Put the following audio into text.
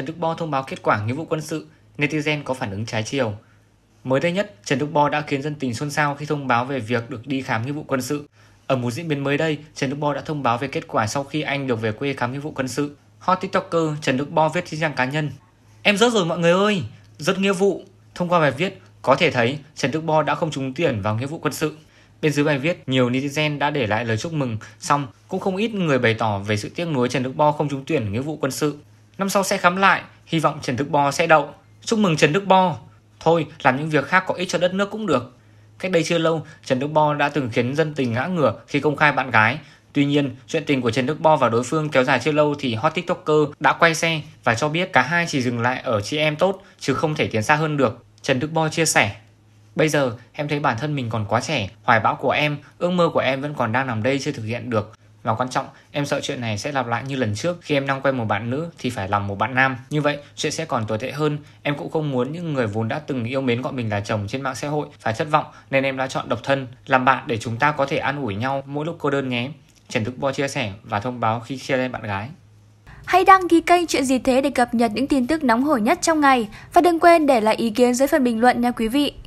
Trần Đức Bo thông báo kết quả nghĩa vụ quân sự, netizen có phản ứng trái chiều. Mới đây nhất, Trần Đức Bo đã khiến dân tình xôn xao khi thông báo về việc được đi khám nghĩa vụ quân sự. Ở một diễn biến mới đây, Trần Đức Bo đã thông báo về kết quả sau khi anh được về quê khám nghĩa vụ quân sự. Hot TikToker Trần Đức Bo viết trên trang cá nhân. Em rớt rồi mọi người ơi, rớt nghĩa vụ. Thông qua bài viết, có thể thấy Trần Đức Bo đã không trúng tuyển vào nghĩa vụ quân sự. Bên dưới bài viết, nhiều netizen đã để lại lời chúc mừng, song cũng không ít người bày tỏ về sự tiếc nuối Trần Đức Bo không trúng tuyển nghĩa vụ quân sự. Năm sau sẽ khám lại, hy vọng Trần Đức Bo sẽ đậu. Chúc mừng Trần Đức Bo. Thôi, làm những việc khác có ích cho đất nước cũng được. Cách đây chưa lâu, Trần Đức Bo đã từng khiến dân tình ngã ngửa khi công khai bạn gái. Tuy nhiên, chuyện tình của Trần Đức Bo và đối phương kéo dài chưa lâu thì hot tiktoker đã quay xe và cho biết cả hai chỉ dừng lại ở chị em tốt chứ không thể tiến xa hơn được. Trần Đức Bo chia sẻ, Bây giờ em thấy bản thân mình còn quá trẻ, hoài bão của em, ước mơ của em vẫn còn đang nằm đây chưa thực hiện được. Và quan trọng, em sợ chuyện này sẽ lặp lại như lần trước khi em đang quen một bạn nữ thì phải lòng một bạn nam. Như vậy, chuyện sẽ còn tồi tệ hơn. Em cũng không muốn những người vốn đã từng yêu mến gọi mình là chồng trên mạng xã hội phải thất vọng nên em đã chọn độc thân, làm bạn để chúng ta có thể an ủi nhau mỗi lúc cô đơn nhé. Trần thức Bo chia sẻ và thông báo khi chia lên bạn gái. Hãy đăng ký kênh Chuyện gì thế để cập nhật những tin tức nóng hổi nhất trong ngày và đừng quên để lại ý kiến dưới phần bình luận nha quý vị.